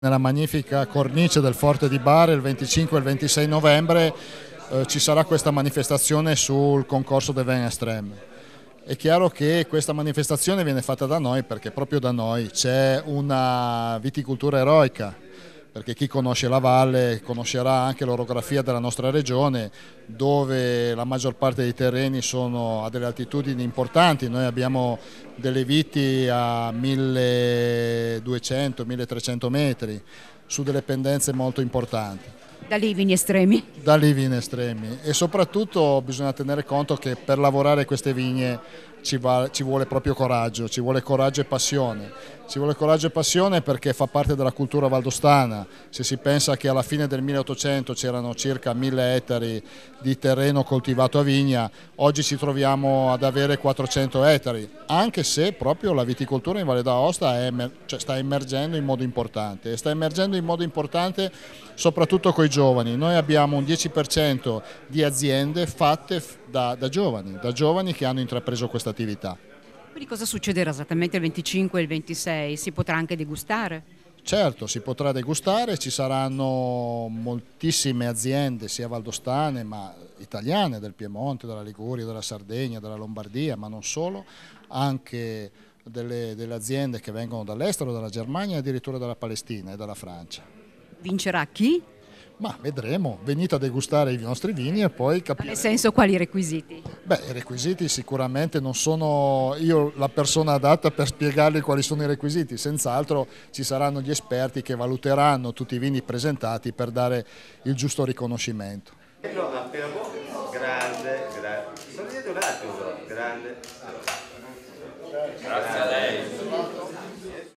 Nella magnifica cornice del Forte di Bari il 25 e il 26 novembre eh, ci sarà questa manifestazione sul concorso del Venestrem. È chiaro che questa manifestazione viene fatta da noi perché proprio da noi c'è una viticoltura eroica perché chi conosce la valle conoscerà anche l'orografia della nostra regione dove la maggior parte dei terreni sono a delle altitudini importanti, noi abbiamo delle viti a 1200-1300 metri su delle pendenze molto importanti. Da livi estremi? Da livi estremi e soprattutto bisogna tenere conto che per lavorare queste vigne ci, va, ci, vuole proprio coraggio, ci vuole coraggio e passione. Ci vuole coraggio e passione perché fa parte della cultura valdostana. Se si pensa che alla fine del 1800 c'erano circa 1000 ettari di terreno coltivato a vigna, oggi ci troviamo ad avere 400 ettari, anche se proprio la viticoltura in Valle d'Aosta emer cioè sta emergendo in modo importante. E sta emergendo in modo importante soprattutto con i giovani. Noi abbiamo un 10% di aziende fatte da, da, giovani, da giovani che hanno intrapreso questa attività. Quindi cosa succederà esattamente il 25 e il 26? Si potrà anche degustare? Certo, si potrà degustare, ci saranno moltissime aziende, sia valdostane ma italiane, del Piemonte, della Liguria, della Sardegna, della Lombardia, ma non solo, anche delle, delle aziende che vengono dall'estero, dalla Germania e addirittura dalla Palestina e dalla Francia. Vincerà chi? Ma vedremo, venite a degustare i nostri vini e poi capire. Nel senso quali requisiti? Beh, i requisiti sicuramente non sono io la persona adatta per spiegarvi quali sono i requisiti, senz'altro ci saranno gli esperti che valuteranno tutti i vini presentati per dare il giusto riconoscimento. Eh grande, grande. Sono grande. Grazie a lei.